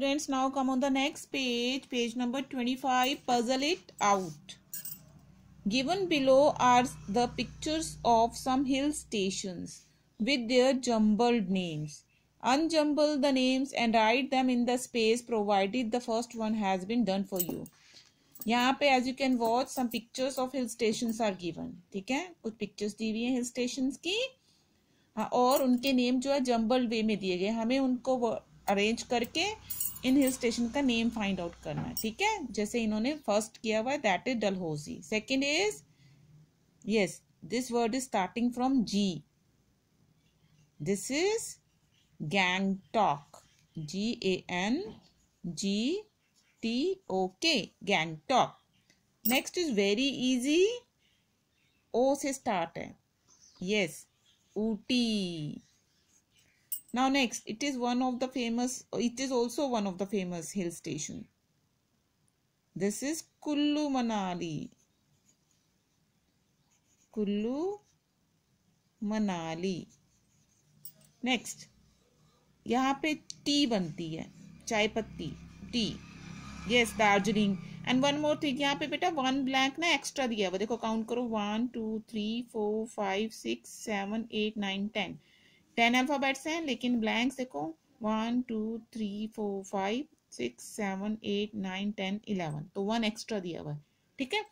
students now come on the next page page number 25 puzzle it out given below are the pictures of some hill stations with their jumbled names unjumble the names and write them in the space provided the first one has been done for you यहाँ पे as you can watch some pictures of hill station are given ठीक है कुछ pictures दी हुई है hill station की और उनके नेम जो है जम्बल वे में दिए गए हमें उनको अरेंज करके इन हिल स्टेशन का नेम फाइंड आउट करना है ठीक है जैसे इन्होंने फर्स्ट किया हुआ है that is Dalhousie second is yes this word is starting from G this is Gangtok G A N G T O K Gangtok next is very easy O से स्टार्ट है yes Ooty Now next, it is one of the famous, it is also one of the famous hill station. This is Kullu Manali. Kullu Manali next यहाँ पे tea बनती है चाय पत्ती tea yes Darjeeling and one more thing यहाँ पे बेटा one blank ना एक्स्ट्रा दिया हुआ देखो काउंट करो one two three four five six seven eight nine ten ten alphabets हैं लेकिन ब्लैंक्स देखो one two three four five six seven eight nine ten eleven तो वन एक्स्ट्रा दिया हुआ है ठीक है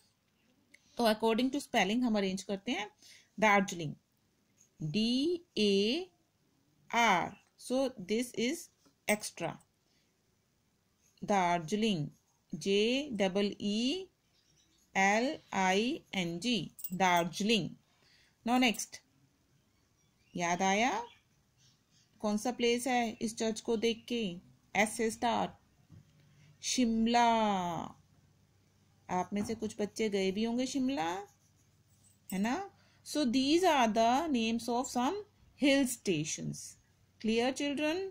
तो अकॉर्डिंग टू स्पेलिंग हम अरेंज करते हैं Darjeeling D A R so this is extra Darjeeling J double E L I N G Darjeeling no next याद आया कौन सा प्लेस है इस चर्च को देख के एस से स्टार्ट शिमला आप में से कुछ बच्चे गए भी होंगे शिमला है ना so these are the names of some hill stations clear children